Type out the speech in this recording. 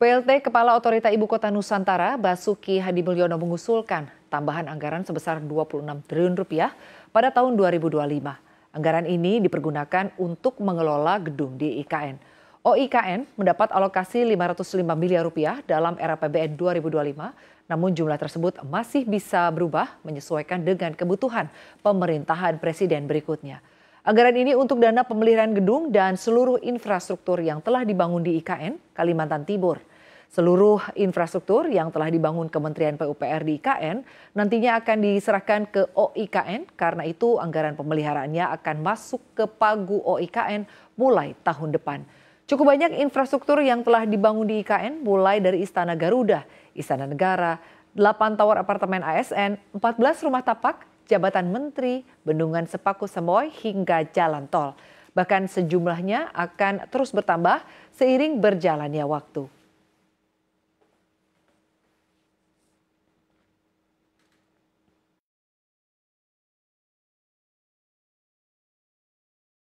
PLT Kepala Otorita Ibu Kota Nusantara Basuki Hadi Mulyono mengusulkan tambahan anggaran sebesar 26 triliun rupiah pada tahun 2025. Anggaran ini dipergunakan untuk mengelola gedung di IKN. OIKN mendapat alokasi 505 miliar rupiah dalam era PBN 2025, namun jumlah tersebut masih bisa berubah menyesuaikan dengan kebutuhan pemerintahan presiden berikutnya. Anggaran ini untuk dana pemeliharaan gedung dan seluruh infrastruktur yang telah dibangun di IKN, Kalimantan Timur. Seluruh infrastruktur yang telah dibangun Kementerian PUPR di IKN nantinya akan diserahkan ke OIKN karena itu anggaran pemeliharaannya akan masuk ke pagu OIKN mulai tahun depan. Cukup banyak infrastruktur yang telah dibangun di IKN mulai dari Istana Garuda, Istana Negara, 8 tower apartemen ASN, 14 rumah tapak, jabatan menteri, bendungan Sepaku Semoy hingga jalan tol. Bahkan sejumlahnya akan terus bertambah seiring berjalannya waktu.